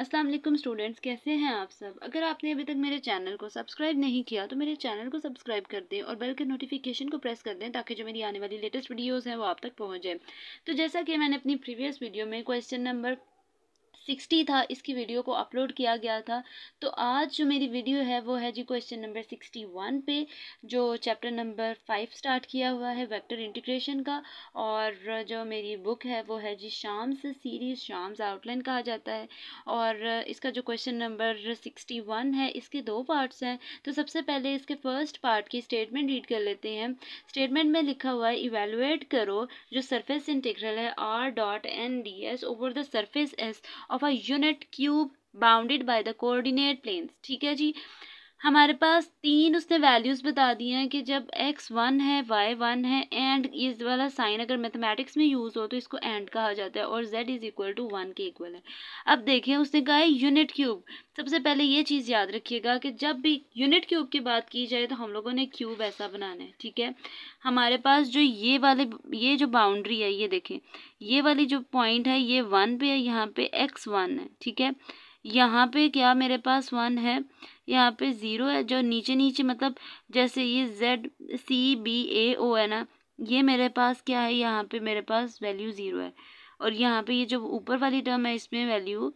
अस्सलाम वालेकुम स्टूडेंट्स कैसे हैं आप सब अगर आपने अभी तक मेरे चैनल को सब्सक्राइब नहीं किया तो मेरे चैनल को सब्सक्राइब कर दें और बेल के नोटिफिकेशन को प्रेस कर दें ताकि जो मेरी आने वाली लेटेस्ट वीडियोस हैं वो आप तक पहुंच जाए तो जैसा कि मैंने अपनी प्रीवियस वीडियो में क्वेश्चन नंबर सिक्सटी था इसकी वीडियो को अपलोड किया गया था तो आज जो मेरी वीडियो है वो है जी क्वेश्चन नंबर सिक्सटी वन पे जो चैप्टर नंबर फाइव स्टार्ट किया हुआ है वेक्टर इंटीग्रेशन का और जो मेरी बुक है वो है जी शाम्स सीरीज़ शाम्स आउटलाइन कहा जाता है और इसका जो क्वेश्चन नंबर सिक्सटी वन है इसके दो पार्ट्स हैं तो सबसे पहले इसके फर्स्ट पार्ट की स्टेटमेंट रीड कर लेते हैं स्टेटमेंट में लिखा हुआ है इवेलुएट करो जो सरफेस इंटीग्रल है R dot N D S over the surface S of of a unit cube bounded by the coordinate planes ठीक है जी हमारे पास तीन उसने वैल्यूज़ बता दी हैं कि जब एक्स वन है वाई वन है एंड ये वाला साइन अगर मैथमेटिक्स में यूज़ हो तो इसको एंड कहा जाता है और Z is equal to one के इक्वल है अब देखें उसने कहा है यूनिट क्यूब सबसे पहले ये चीज़ याद रखिएगा कि जब भी यूनिट क्यूब की बात की जाए तो हम लोगों ने क्यूब ऐसा बनाना है ठीक है हमारे पास जो ये वाले ये जो बाउंड्री है ये देखें ये वाली जो पॉइंट है ये वन पे है यहाँ पे एक्स वन है ठीक है यहाँ पे क्या मेरे पास वन है यहाँ पे ज़ीरो है जो नीचे नीचे मतलब जैसे ये जेड सी बी ए ओ है ना ये मेरे पास क्या है यहाँ पे मेरे पास वैल्यू ज़ीरो है और यहाँ पे ये जो ऊपर वाली टर्म है इसमें वैल्यू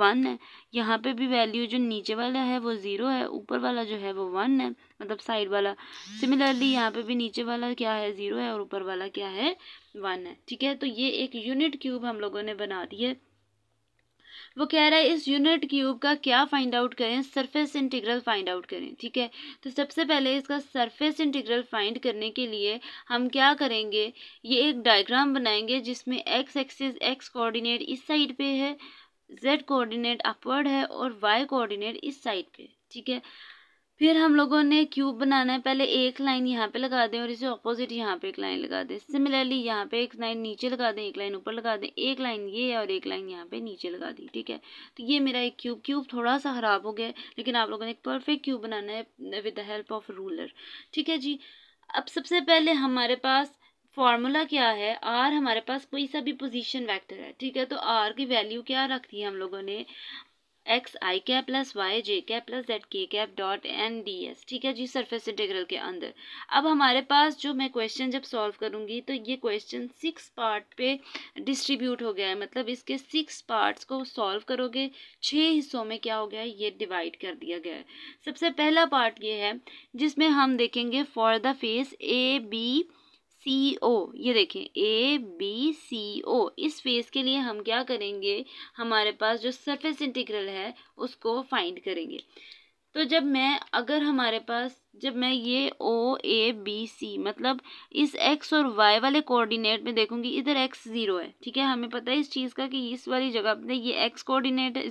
वन है यहाँ पे भी वैल्यू जो नीचे वाला है वो ज़ीरो है ऊपर वाला जो है वो वन है मतलब साइड वाला सिमिलरली यहाँ पे भी नीचे वाला क्या है ज़ीरो है और ऊपर वाला क्या है वन है ठीक है तो ये एक यूनिट क्यूब हम लोगों ने बना दी है वो कह रहा है इस यूनिट क्यूब का क्या फाइंड आउट करें सरफेस इंटीग्रल फाइंड आउट करें ठीक है तो सबसे पहले इसका सरफेस इंटीग्रल फाइंड करने के लिए हम क्या करेंगे ये एक डायग्राम बनाएंगे जिसमें एक्स एक्सिस एक्स कोऑर्डिनेट इस साइड पे है जेड कोऑर्डिनेट अपवर्ड है और वाई कोऑर्डिनेट इस साइड पे ठीक है फिर हम लोगों ने क्यूब बनाना है पहले एक लाइन यहाँ पे लगा दें और इसे ऑपोजिट यहाँ पे एक लाइन लगा दें सिमिलरली यहाँ पे एक लाइन नीचे लगा दें एक लाइन ऊपर लगा दें एक लाइन ये है और एक लाइन यहाँ पे नीचे लगा दी ठीक है तो ये मेरा एक क्यूब क्यूब थोड़ा सा ख़राब हो गया लेकिन आप लोगों ने एक परफेक्ट क्यूब बनाना है with the help of ruler ठीक है जी अब सबसे पहले हमारे पास फार्मूला क्या है आर हमारे पास कोई सा भी पोजिशन वैक्टर है ठीक है तो आर की वैल्यू क्या रखती है हम लोगों ने एक्स आई कैप प्लस वाई जे कैप प्लस जेड के cap dot N D S ठीक है जी सरफेस इंटीग्रल के अंदर अब हमारे पास जो मैं क्वेश्चन जब सॉल्व करूंगी तो ये क्वेश्चन सिक्स पार्ट पे डिस्ट्रीब्यूट हो गया है मतलब इसके सिक्स पार्ट्स को सॉल्व करोगे छः हिस्सों में क्या हो गया है ये डिवाइड कर दिया गया है सबसे पहला पार्ट ये है जिसमें हम देखेंगे for the face A B C O ये देखें ए बी सी ओ इस फेस के लिए हम क्या करेंगे हमारे पास जो सरफेस इंटीग्रल है उसको फाइंड करेंगे तो जब मैं अगर हमारे पास जब मैं ये ओ ए बी सी मतलब इस एक्स और वाई वाले कोऑर्डिनेट में देखूंगी इधर एक्स ज़ीरो है ठीक है हमें पता है इस चीज़ का कि इस वाली जगह पे ये एक्स कोऑर्डिनेट है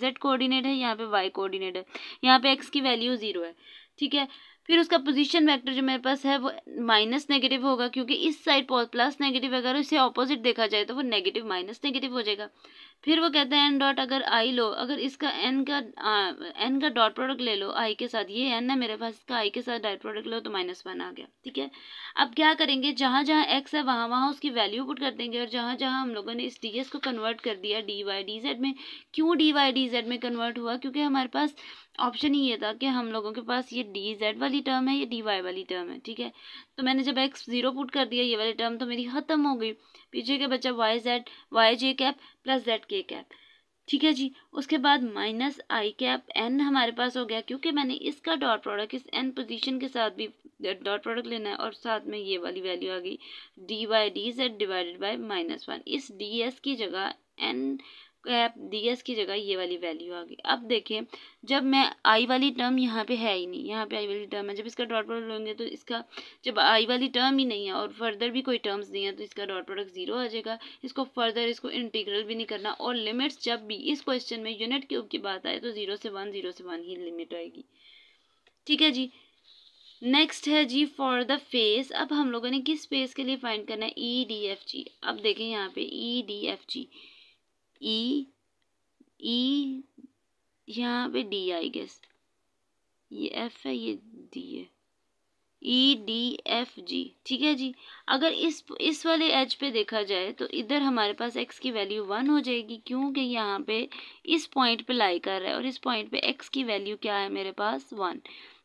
जेड कोऑर्डिनेट है यहाँ पे वाई कोऑर्डिनेट है यहाँ पे एक्स की वैल्यू ज़ीरो है ठीक है फिर उसका पोजीशन वेक्टर जो मेरे पास है वो माइनस नेगेटिव होगा क्योंकि इस साइड प्लस नेगेटिव अगर इसे ऑपोजिट देखा जाए तो वो नेगेटिव माइनस नेगेटिव हो जाएगा फिर वो कहते हैं एन डॉट अगर आई लो अगर इसका एन का एन का डॉट प्रोडक्ट ले लो आई के साथ ये एन है मेरे पास इसका आई के साथ डॉट प्रोडक्ट लो तो माइनस वन आ गया ठीक है अब क्या करेंगे जहाँ जहाँ एक्स है वहाँ वहाँ उसकी वैल्यू पुट कर देंगे और जहाँ जहाँ हम लोगों ने इस डी को कन्वर्ट कर दिया डी वाई डी जेड में क्यों डी वाई डी जेड में कन्वर्ट हुआ क्योंकि हमारे पास ऑप्शन ही ये था कि हम लोगों के पास ये डी जेड वाली टर्म है ये डी वाई वाली टर्म है ठीक है तो मैंने जब एक्स ज़ीरो पुट कर दिया ये वाली टर्म तो मेरी ख़त्म हो गई पीछे के बचा वाई जेड वाई जे कैप प्लस जेड के कैप ठीक है जी उसके बाद माइनस आई कैप एन हमारे पास हो गया क्योंकि मैंने इसका डॉट प्रोडक्ट इस एन पोजीशन के साथ भी डॉट प्रोडक्ट लेना है और साथ में ये वाली वैल्यू आ गई D Y D Z divided by minus one इस डी एस की जगह एन कैप डी एस की जगह ये वाली वैल्यू आ गई अब देखें जब मैं आई वाली टर्म यहाँ पे है ही नहीं यहाँ पे आई वाली टर्म है जब इसका डॉट प्रोडक्ट लेंगे तो इसका जब आई वाली टर्म ही नहीं है और फर्दर भी कोई टर्म्स नहीं है तो इसका डॉट प्रोडक्ट ज़ीरो आ जाएगा इसको फर्दर इसको इंटीग्रल भी नहीं करना और लिमिट्स जब भी इस क्वेश्चन में यूनिट क्यूब की बात आए तो ज़ीरो से वन ज़ीरो से वन ही लिमिट आएगी ठीक है जी नेक्स्ट है जी फॉर द फेस अब हम लोगों ने किस फेस के लिए फाइंड करना है ई डी एफ जी अब देखें यहाँ पे E D F G E e, E e, यहाँ पे डी आई गेस ये एफ है ये डी है ई डी एफ जी ठीक है जी अगर इस इस वाले एज पे देखा जाए तो इधर हमारे पास एक्स की वैल्यू वन हो जाएगी क्योंकि यहाँ पे इस पॉइंट पे लाई कर रहा है और इस पॉइंट पे एक्स की वैल्यू क्या है मेरे पास वन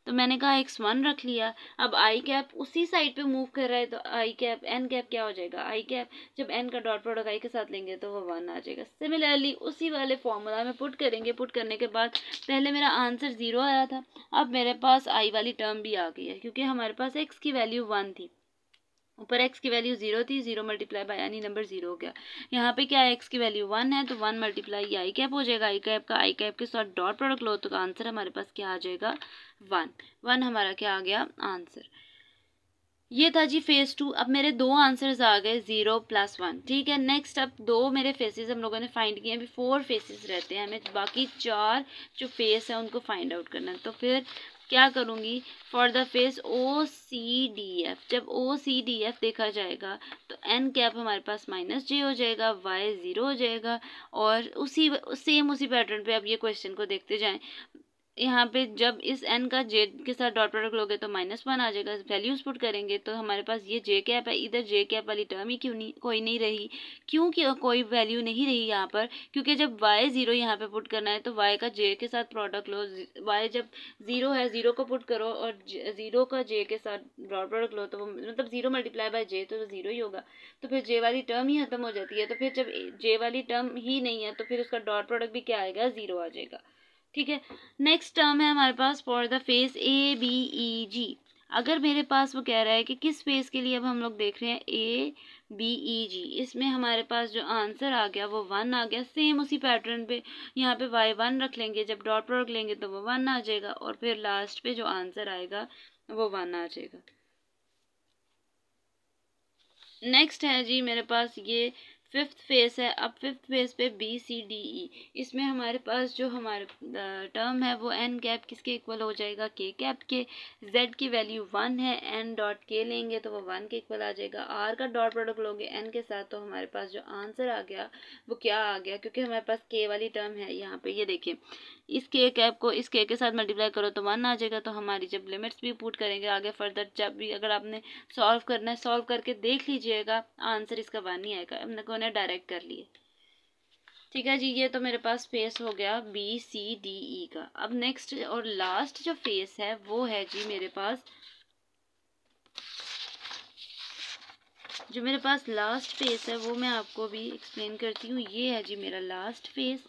तो मैंने कहा एक्स वन रख लिया अब आई कैप उसी साइड पे मूव कर रहा है तो आई कैप एन कैप क्या हो जाएगा आई कैप जब एन का डॉट प्रोडक्ट आई के साथ लेंगे तो वो वन आ जाएगा सिमिलरली उसी वाले फॉर्मूला में पुट करेंगे पुट करने के बाद पहले मेरा आंसर ज़ीरो आया था अब मेरे पास आई वाली टर्म भी आ गई है क्योंकि हमारे पास एक्स की वैल्यू वन थी ऊपर एक्स की वैल्यू जीरो थी जीरो मल्टीप्लाई बाई यानी नंबर जीरो हो गया यहाँ पे क्या है एक्स की वैल्यू वन है तो वन मल्टीप्लाई आई कैप हो जाएगा आई कैप का आई कैप के साथ डॉट प्रोडक्ट लो तो का आंसर हमारे पास क्या आ जाएगा वन वन हमारा क्या आ गया आंसर ये था जी फेस टू अब मेरे दो आंसर्स आ गए ज़ीरो प्लस वन ठीक है नेक्स्ट अब दो मेरे फेसेस हम लोगों ने फाइंड किए अभी फोर फेसेस रहते हैं हमें बाकी चार जो फेस है उनको फाइंड आउट करना है तो फिर क्या करूँगी for the face O C D F जब ओ सी डी एफ देखा जाएगा तो एन कैप हमारे पास माइनस जे हो जाएगा वाई ज़ीरो हो जाएगा और उसी सेम उसी पैटर्न पे अब ये क्वेश्चन को देखते जाएं यहाँ पे जब इस एन का जे के साथ डॉट प्रोडक्ट लोगे तो माइनस वन आ जाएगा वैल्यूज पुट करेंगे तो हमारे पास ये जे कैप है इधर जे कैप वाली टर्म ही क्यों नहीं कोई नहीं रही क्यों कोई वैल्यू नहीं रही यहाँ पर क्योंकि जब वाई ज़ीरो यहाँ पे पुट करना है तो वाई का जे के साथ प्रोडक्ट लो वाई जब ज़ीरो है ज़ीरो को पुट करो और ज़ीरो का जे के साथ डॉट प्रोडक्ट लो तो वो मतलब ज़ीरो मल्टीप्लाई बाय जे तो ज़ीरो ही होगा तो फिर जे वाली टर्म ही ख़त्म हो जाती है तो फिर जब जे वाली टर्म ही नहीं है तो फिर उसका डॉट प्रोडक्ट भी क्या आएगा ज़ीरो आ जाएगा ठीक है नेक्स्ट टर्म है हमारे पास for the face A B E G अगर मेरे पास वो कह रहा है कि किस फेस के लिए अब हम लोग देख रहे हैं ए बी ई जी इसमें हमारे पास जो आंसर आ गया वो वन आ गया सेम उसी पैटर्न पे यहाँ पे वाई वन रख लेंगे जब डॉट रख लेंगे तो वो वन आ जाएगा और फिर लास्ट पे जो आंसर आएगा वो वन आ जाएगा नेक्स्ट है जी मेरे पास ये फिफ्थ फेज है अब फिफ्थ फेज पे बी सी डी ई इसमें हमारे पास जो हमारे टर्म है वो एन कैप किसके इक्वल हो जाएगा के कैप के जेड की वैल्यू वन है एन डॉट के लेंगे तो वो वन के इक्वल आ जाएगा आर का डॉट प्रोडक्ट लोगे एन के साथ तो हमारे पास जो आंसर आ गया वो क्या आ गया क्योंकि हमारे पास के वाली टर्म है यहाँ पे ये देखिए इस के कैप को इस के के साथ मल्टीप्लाई करो तो वन आ जाएगा तो हमारी जब लिमिट्स भी पुट करेंगे आगे फर्दर जब भी अगर आपने सॉल्व करना है सॉल्व करके देख लीजिएगा आंसर इसका वन ही आएगा मैंने डायरेक्ट कर लिए ठीक है जी ये तो मेरे पास फेस हो गया बी सी डी ई का अब नेक्स्ट और लास्ट जो फेस है वो है जी मेरे पास जो मेरे पास लास्ट फेस है वो मैं आपको भी एक्सप्लेन करती हूँ ये है जी मेरा लास्ट फेस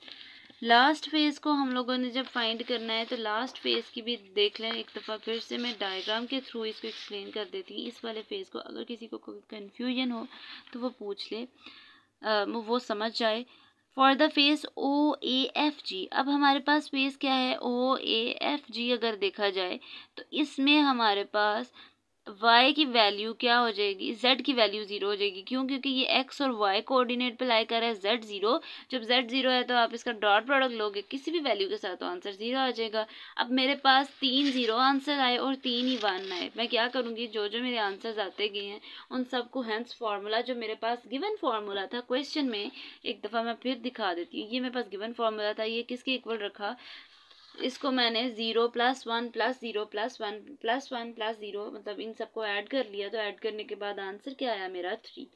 लास्ट फेस को हम लोगों ने जब फाइंड करना है तो लास्ट फेस की भी देख लें एक दफ़ा फिर से मैं डायग्राम के थ्रू इसको एक्सप्लेन कर देती हूँ इस वाले फेस को अगर किसी को कोई कन्फ्यूजन हो तो वो पूछ ले वो समझ जाए for the face O A F G अब हमारे पास फेस क्या है ओ ए एफ जी अगर देखा जाए तो इसमें हमारे पास वाई की वैल्यू क्या हो जाएगी जेड की वैल्यू ज़ीरो हो जाएगी क्यों क्योंकि ये एक्स और वाई कोऑर्डिनेट पे लाई कर रहा है जेड ज़ीरो जब जेड ज़ीरो है तो आप इसका डॉट प्रोडक्ट लोगे किसी भी वैल्यू के साथ तो आंसर ज़ीरो आ जाएगा अब मेरे पास तीन ज़ीरो आंसर आए और तीन ही वन आए मैं क्या करूँगी जो जो मेरे आंसर्स आते गए हैं उन सबको हैंस फार्मूला जो मेरे पास गिवन फार्मूला था क्वेश्चन में एक दफ़ा मैं फिर दिखा देती हूँ ये मेरे पास गिवन फार्मूला था ये किसके इक्वल रखा इसको मैंने zero plus one plus zero plus one plus one plus zero मतलब इन सबको ऐड कर लिया तो ऐड करने के बाद आंसर क्या आया मेरा थ्री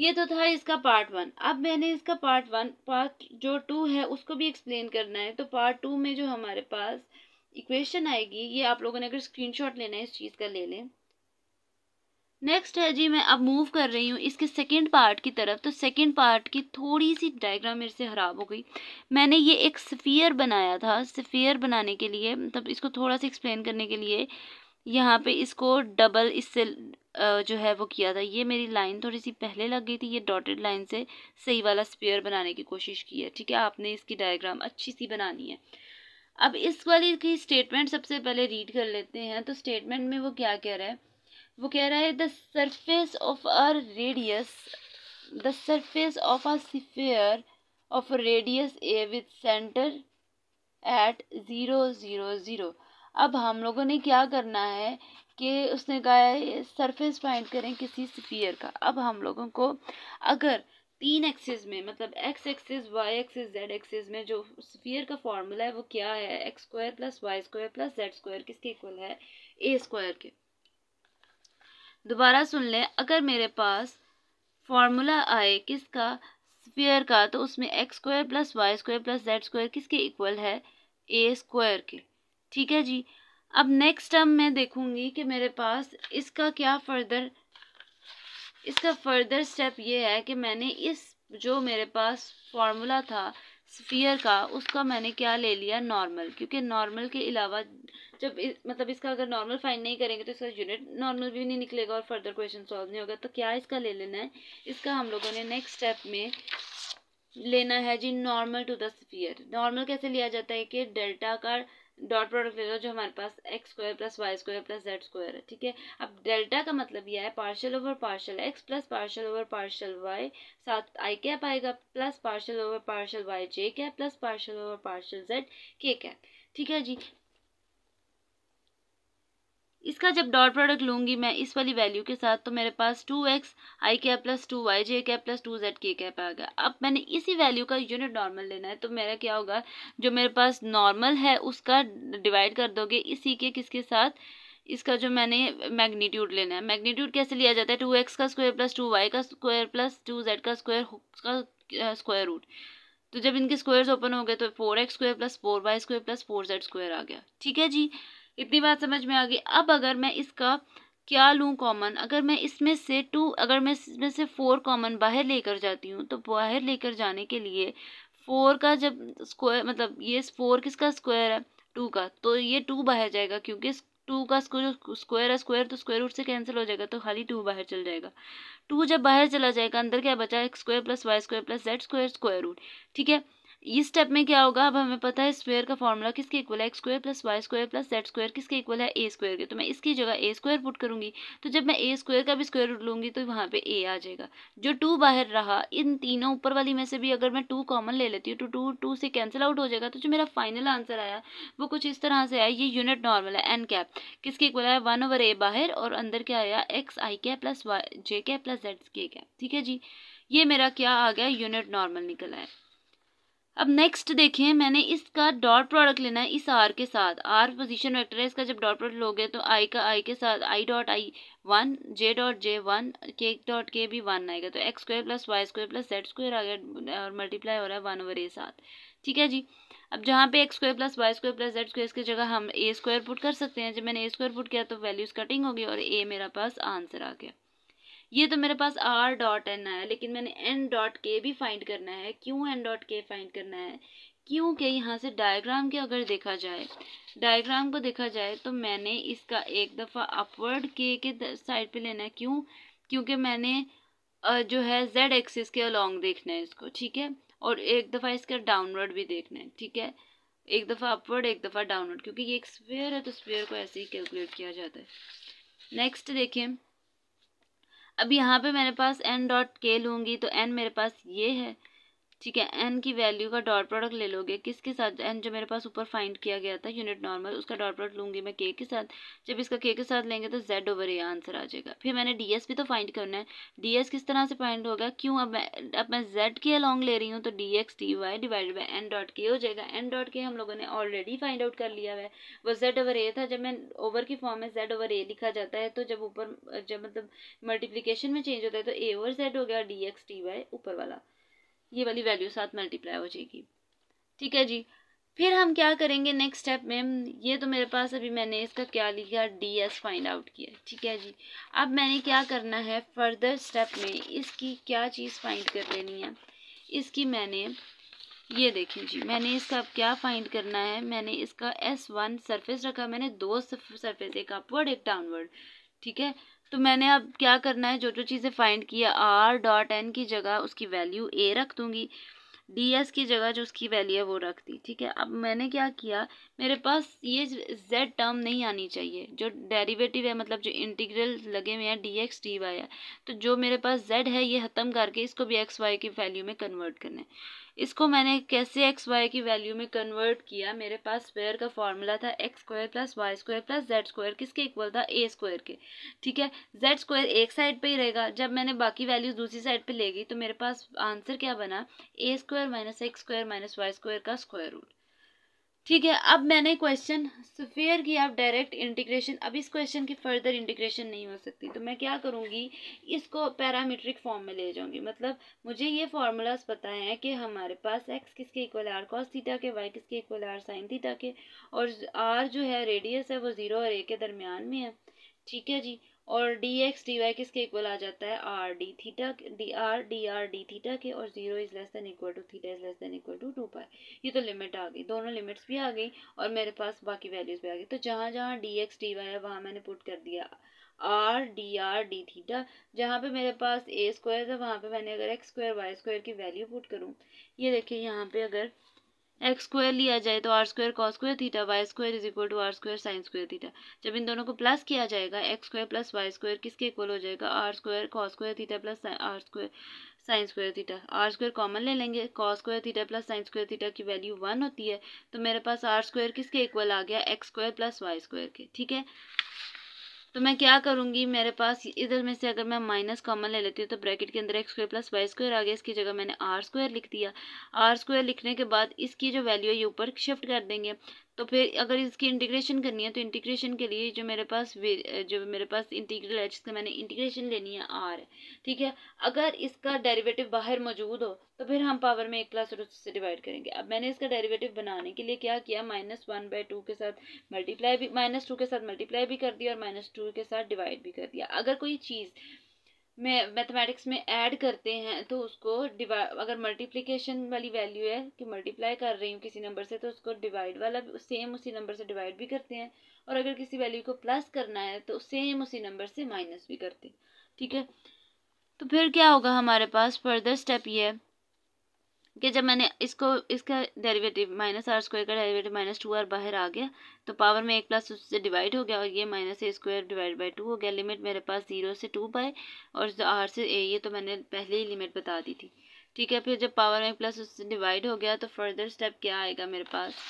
ये तो था इसका पार्ट वन अब मैंने इसका पार्ट वन पार्ट जो टू है उसको भी एक्सप्लेन करना है तो पार्ट टू में जो हमारे पास इक्वेशन आएगी ये आप लोगों ने अगर स्क्रीनशॉट लेना है इस चीज़ का ले लें नेक्स्ट है जी मैं अब मूव कर रही हूँ इसके सेकेंड पार्ट की तरफ तो सेकेंड पार्ट की थोड़ी सी डायग्राम मेरे से ख़राब हो गई मैंने ये एक सफ़ियर बनाया था सफ़ियर बनाने के लिए मतलब इसको थोड़ा सा एक्सप्लेन करने के लिए यहाँ पे इसको डबल इससे जो है वो किया था ये मेरी लाइन थोड़ी सी पहले लग गई थी ये डॉटेड लाइन से सही वाला स्पेयर बनाने की कोशिश की है ठीक है आपने इसकी डायग्राम अच्छी सी बनानी है अब इस वाली की स्टेटमेंट सबसे पहले रीड कर लेते हैं तो स्टेटमेंट में वो क्या कह रहा है वो कह रहा है the surface of a radius the surface of a sphere of radius A with centre at zero zero zero अब हम लोगों ने क्या करना है कि उसने कहा है सरफेस फाइंड करें किसी स्फीयर का अब हम लोगों को अगर तीन एक्सेस में मतलब X axes Y axes Z axes में जो स्फीयर का फार्मूला है वो क्या है x square plus Y square plus Z square किसके इक्वल है ए स्क्वायर के दोबारा सुन लें अगर मेरे पास फार्मूला आए किसका स्पेयर का तो उसमें X square plus Y square plus Z square किसके इक्वल है ए स्क्वायर के ठीक है जी अब नेक्स्ट टर्म मैं देखूंगी कि मेरे पास इसका क्या फर्दर इसका फर्दर स्टेप ये है कि मैंने इस जो मेरे पास फार्मूला था स्फीयर का उसका मैंने क्या ले लिया नॉर्मल क्योंकि नॉर्मल के अलावा जब इस, मतलब इसका अगर नॉर्मल फाइंड नहीं करेंगे तो इसका यूनिट नॉर्मल भी नहीं निकलेगा और फर्दर क्वेश्चन सॉल्व नहीं होगा तो क्या इसका ले लेना है इसका हम लोगों ने नेक्स्ट स्टेप में लेना है जी normal to the sphere normal कैसे लिया जाता है कि डेल्टा का डॉट प्रोडक्ट ले लो जो हमारे पास X square plus Y square plus Z square है ठीक है अब डेल्टा का मतलब यह है partial over partial X plus partial over partial Y साथ आई कैप आएगा plus partial over partial Y जे cap plus partial over partial Z के कैप ठीक है जी इसका जब डॉट प्रोडक्ट लूँगी मैं इस वाली वैल्यू के साथ तो मेरे पास टू एक्स आई कैप प्लस टू वाई जे कैप प्लस टू जेड के कैप आ गया अब मैंने इसी वैल्यू का यूनिट नॉर्मल लेना है तो मेरा क्या होगा जो मेरे पास नॉर्मल है उसका डिवाइड कर दोगे इसी के किसके साथ इसका जो मैंने मैग्नीट्यूड लेना है मैग्नीट्यूड कैसे लिया जाता है टू एक्स का स्क्वायर प्लस टू वाई का स्क्वायर प्लस टू जेड का स्क्वायर का स्क्वायर रूट तो जब इनके स्क्वायर्स ओपन हो गए तो four X square plus four Y square plus four Z square आ गया ठीक है जी इतनी बात समझ में आ गई अब अगर मैं इसका क्या लूँ कॉमन अगर मैं इसमें से टू अगर मैं इसमें से फोर कॉमन बाहर लेकर जाती हूँ तो बाहर लेकर जाने के लिए फोर का जब स्क्वायर मतलब ये फोर किसका स्क्वायर है टू का तो ये टू बाहर जाएगा क्योंकि टू का स्क्वायर है स्क्वायर तो स्क्वायर रूट से कैंसिल हो जाएगा तो खाली टू बाहर चल जाएगा टू जब बाहर चला जाएगा अंदर क्या बचा x square plus Y square plus Z square square root ठीक है इस स्टेप में क्या होगा अब हमें पता है स्क्वेयर का फॉर्मूला किसके इक्वल है x square plus Y square plus Z square किसके इक्वल है ए स्क्वायर के तो मैं इसकी जगह ए स्क्वायर पुट करूंगी तो जब मैं ए स्क्वायर का भी स्क्वायर लूंगी तो वहाँ पे ए आ जाएगा जो टू बाहर रहा इन तीनों ऊपर वाली में से भी अगर मैं टू कॉमन ले लेती हूँ तो टू टू से कैंसिल आउट हो जाएगा तो जो मेरा फाइनल आंसर आया वो कुछ इस तरह से आया ये यूनिट नॉर्मल है एन कैप किसके इक्वल है वन ओवर ए बाहर और अंदर क्या आया एक्स आई कैप प्लस वाई जे कैप प्लस जेड के कैप ठीक है जी ये मेरा क्या आ गया यूनिट नॉर्मल निकल आया अब नेक्स्ट देखें मैंने इसका डॉट प्रोडक्ट लेना है इस आर के साथ आर पोजीशन वेक्टर है इसका जब डॉट प्रोडक्ट लोगे तो आई का आई के साथ i dot i one j dot j one k dot k भी वन आएगा तो x square plus Y square plus Z square आ गया और मल्टीप्लाई हो रहा है वन ओवर ए साथ ठीक है जी अब जहाँ पे x square plus Y square plus Z square इसकी जगह हम ए स्क्वायर पुट कर सकते हैं जब मैंने ए स्क्वायर पुट किया तो वैल्यूज़ कटिंग होगी और ए मेरा पास आंसर आ गया ये तो मेरे पास आर डॉट एन आया लेकिन मैंने एन डॉट के भी फाइंड करना है क्यों एन डॉट के फाइंड करना है क्योंकि यहाँ से डायग्राम के अगर देखा जाए डायग्राम को देखा जाए तो मैंने इसका एक दफ़ा अपवर्ड के के साइड पे लेना है क्यों क्योंकि मैंने जो है जेड एक्सिस के अलॉन्ग देखना है इसको ठीक है और एक दफ़ा इसका डाउनवर्ड भी देखना है ठीक है एक दफ़ा अपवर्ड एक दफ़ा डाउनवर्ड क्योंकि ये एक स्पेयर है तो स्पेयर को ऐसे ही कैलकुलेट किया जाता है नेक्स्ट देखें अब यहाँ पे मेरे पास एन डॉट के लूँगी तो एन मेरे पास ये है ठीक है एन की वैल्यू का डॉट प्रोडक्ट ले लोगे किसके साथ एन जो मेरे पास ऊपर फाइंड किया गया था यूनिट नॉर्मल उसका डॉट प्रोडक्ट लूंगी मैं के के साथ जब इसका के के साथ लेंगे तो जेड ओवर ए आंसर आ जाएगा फिर मैंने डी एस भी तो फाइंड करना है डी एस किस तरह से फाइंड होगा क्यों अब मैं अब मैं जेड के अलॉन्ग ले रही हूँ तो d x d y divided by n dot k हो जाएगा एन डॉट के हम लोगों ने ऑलरेडी फाइंड आउट कर लिया है वो जेड ओवर ए था जब मैं ओवर की फॉर्म में जेड ओवर ए लिखा जाता है तो जब ऊपर जब मतलब मल्टीप्लीकेशन में चेंज होता है तो ए ओवर जेड हो गया डी एक्स डी वाई ऊपर वाला ये वाली वैल्यू साथ मल्टीप्लाई हो जाएगी ठीक है जी फिर हम क्या करेंगे नेक्स्ट स्टेप में ये तो मेरे पास अभी मैंने इसका क्या लिखा डी एस फाइंड आउट किया ठीक है जी अब मैंने क्या करना है फर्दर स्टेप में इसकी क्या चीज़ फाइंड कर लेनी है इसकी मैंने ये देखें जी मैंने इसका अब क्या फाइंड करना है मैंने इसका एस वन सरफेस रखा मैंने दो सरफेस एक अपवर्ड एक डाउनवर्ड ठीक है तो मैंने अब क्या करना है जो जो चीज़ें फाइंड किया आर डॉट एन की जगह उसकी वैल्यू ए रख दूँगी डी एस की जगह जो उसकी वैल्यू है वो रख दी ठीक है अब मैंने क्या किया मेरे पास ये जेड टर्म नहीं आनी चाहिए जो डेरिवेटिव है मतलब जो इंटीग्रल लगे हुए हैं डी एक्स डी वाई है तो जो मेरे पास जेड है ये ख़त्म करके इसको भी एक्स वाई की वैल्यू में कन्वर्ट करना है इसको मैंने कैसे एक्स वाई की वैल्यू में कन्वर्ट किया मेरे पास स्क्वायर का फॉर्मूला था x square plus Y square plus Z square किसके इक्वल था ए स्क्वायर के ठीक है जेड स्क्वायर एक साइड पे ही रहेगा जब मैंने बाकी वैल्यूज दूसरी साइड पे ले गई तो मेरे पास आंसर क्या बना a square minus x square minus y square का स्क्वायर रूट ठीक है अब मैंने क्वेश्चन सफेयर की आप डायरेक्ट इंटीग्रेशन अब इस क्वेश्चन की फर्दर इंटीग्रेशन नहीं हो सकती तो मैं क्या करूँगी इसको पैरामीट्रिक फॉर्म में ले जाऊँगी मतलब मुझे ये फार्मूलाज पता है कि हमारे पास एक्स किसके इक्वल आर कॉस थीटा के वाई किसके इक्वल आर साइन थीटा के और आर जो है रेडियस है वो ज़ीरो और ए के दरमियान में है ठीक है जी और डी एक्स डी वाई किसके इक्वल आ जाता है r d theta d r d r d theta के और zero is less than equal to theta is less than equal to two pi ये तो लिमिट आ गई दोनों लिमिट्स भी आ गई और मेरे पास बाकी वैल्यूज़ भी आ गई तो जहाँ जहाँ डी एक्स डी वाई है वहाँ मैंने पुट कर दिया r d r d theta जहाँ पे मेरे पास ए स्क्वायर था वहाँ पे मैंने अगर एक्स स्क्वायर वाई स्क्वायर की वैल्यू पुट करूँ ये देखिए यहाँ पे अगर एक्स स्क्वायर लिया जाए तो r square cos square theta y square is equal to r square sine square theta जब इन दोनों को प्लस किया जाएगा x square plus Y square किसके इक्वल हो जाएगा r square cos square theta plus r square sine square theta r square common ले लेंगे cos square theta plus sine square theta की वैल्यू वन होती है तो मेरे पास आर स्क्वायर किसके इक्वल आ गया x square plus Y square के ठीक है तो मैं क्या करूँगी मेरे पास इधर में से अगर मैं माइनस कॉमन ले लेती हूँ तो ब्रैकेट के अंदर x square plus Y square आ गया इसकी जगह मैंने आर स्क्वायर लिख दिया आर स्क्वायर लिखने के बाद इसकी जो वैल्यू है ये ऊपर शिफ्ट कर देंगे तो फिर अगर इसकी इंटीग्रेशन करनी है तो इंटीग्रेशन के लिए जो मेरे पास जो मेरे पास इंटीग्रल है जिसका मैंने इंटीग्रेशन लेनी है आर ठीक है अगर इसका डेरिवेटिव बाहर मौजूद हो तो फिर हम पावर में एक प्लस और उससे डिवाइड करेंगे अब मैंने इसका डेरिवेटिव बनाने के लिए क्या किया माइनस वन बाई टू के साथ मल्टीप्लाई भी माइनस टू के साथ मल्टीप्लाई भी कर दिया और माइनस टू के साथ डिवाइड भी कर दिया अगर कोई चीज़ में मैथमेटिक्स में ऐड करते हैं तो उसको अगर मल्टीप्लिकेशन वाली वैल्यू है कि मल्टीप्लाई कर रही हूँ किसी नंबर से तो उसको डिवाइड वाला सेम उसी नंबर से डिवाइड भी करते हैं और अगर किसी वैल्यू को प्लस करना है तो सेम उसी नंबर से माइनस भी करते हैं ठीक है तो फिर क्या होगा हमारे पास फर्दर स्टेप ये है कि जब मैंने इसको इसका डेरिवेटिव माइनस आर स्क्वायर का डेरिवेटिव माइनस टू आर बाहर आ गया तो पावर में एक प्लस उससे डिवाइड हो गया और ये minus a square divide by two हो गया लिमिट मेरे पास जीरो से टू बाय और आर से ए ये तो मैंने पहले ही लिमिट बता दी थी ठीक है फिर जब पावर में प्लस उससे डिवाइड हो गया तो फर्दर स्टेप क्या आएगा मेरे पास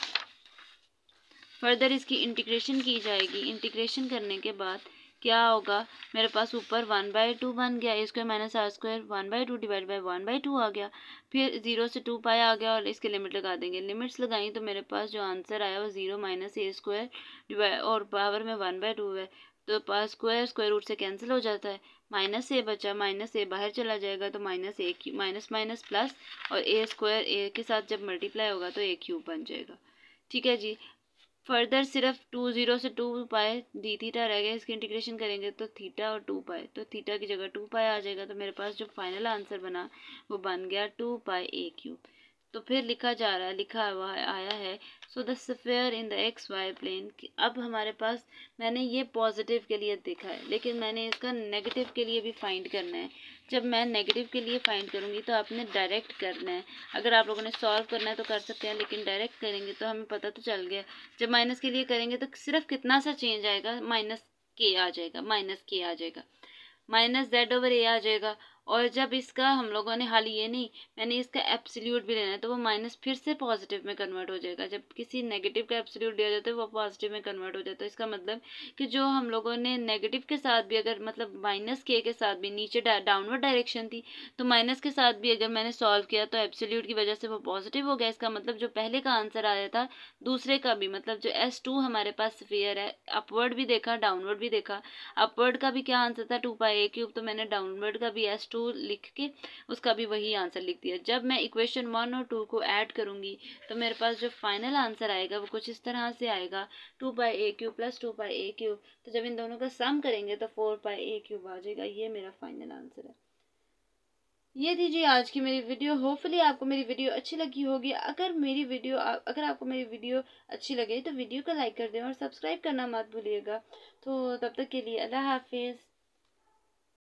फर्दर इसकी इंटीग्रेशन की जाएगी इंटीग्रेशन करने के बाद क्या होगा मेरे पास ऊपर वन बाई टू बन गया a square minus r square one by two divide by one by two आ गया फिर ज़ीरो से टू पाई आ गया और इसके लिमिट लगा देंगे लिमिट्स लगाएंगे तो मेरे पास जो आंसर आया वो ज़ीरो माइनस ए स्क्वायर और पावर में वन बाई टू है तो पास स्क्वायर स्क्वायर रूट से कैंसिल हो जाता है माइनस ए बचा माइनस ए बाहर चला जाएगा तो minus a q minus minus plus और ए स्क्वायर ए के साथ जब मल्टीप्लाई होगा तो ए क्यूब बन जाएगा ठीक है जी फर्दर सिर्फ टू ज़ीरो से टू पाए डी थीटा रह गया इसकी इंटीग्रेशन करेंगे तो थीटा और टू पाए तो थीटा की जगह टू पाए आ जाएगा तो मेरे पास जो फाइनल आंसर बना वो बन गया टू पाए ए क्यूब तो फिर लिखा जा रहा है लिखा हुआ आया है so the sphere in the x y plane अब हमारे पास मैंने ये पॉजिटिव के लिए देखा है लेकिन मैंने इसका नेगेटिव के लिए भी फाइंड करना है जब मैं नेगेटिव के लिए फाइंड करूँगी तो आपने डायरेक्ट करना है अगर आप लोगों ने सॉल्व करना है तो कर सकते हैं लेकिन डायरेक्ट करेंगे तो हमें पता तो चल गया जब माइनस के लिए करेंगे तो सिर्फ कितना सा चेंज आएगा माइनस के आ जाएगा माइनस के आ जाएगा माइनस जेड ओवर ए आ जाएगा और जब इसका हम लोगों ने हाल ये नहीं मैंने इसका एप्सल्यूट भी लेना है तो वो माइनस फिर से पॉजिटिव में कन्वर्ट हो जाएगा जब किसी नेगेटिव का एप्सल्यूट दिया जाता है वो पॉजिटिव में कन्वर्ट हो जाता है इसका मतलब कि जो हम लोगों ने नेगेटिव के साथ भी अगर मतलब माइनस के के साथ भी नीचे डाउनवर्ड डायरेक्शन थी तो माइनस के साथ भी अगर मैंने सॉल्व किया तो एप्सल्यूट की वजह से वो पॉजिटिव हो गया इसका मतलब जो पहले का आंसर आया था दूसरे का भी मतलब जो एस टू हमारे पास स्फीयर है अपवर्ड भी देखा डाउनवर्ड भी देखा अपवर्ड का भी क्या आंसर था टू पाई ए क्यूब तो मैंने डाउनवर्ड का भी एस टू टू लिख के उसका भी वही आंसर लिख दिया जब मैं इक्वेशन वन और टू को ऐड करूँगी तो मेरे पास जो फाइनल आंसर आएगा वो कुछ इस तरह से आएगा two by a cube plus two by a cube तो जब इन दोनों का सम करेंगे तो फोर बाई ए क्यूब आ जाएगा ये मेरा फाइनल आंसर है ये दीजिए आज की मेरी वीडियो होपफुली आपको मेरी वीडियो अच्छी लगी होगी अगर मेरी वीडियो अगर आपको मेरी वीडियो अच्छी लगे तो वीडियो को लाइक कर दें और सब्सक्राइब करना मत भूलिएगा तो तब तक के लिए अल्लाह हाफिज़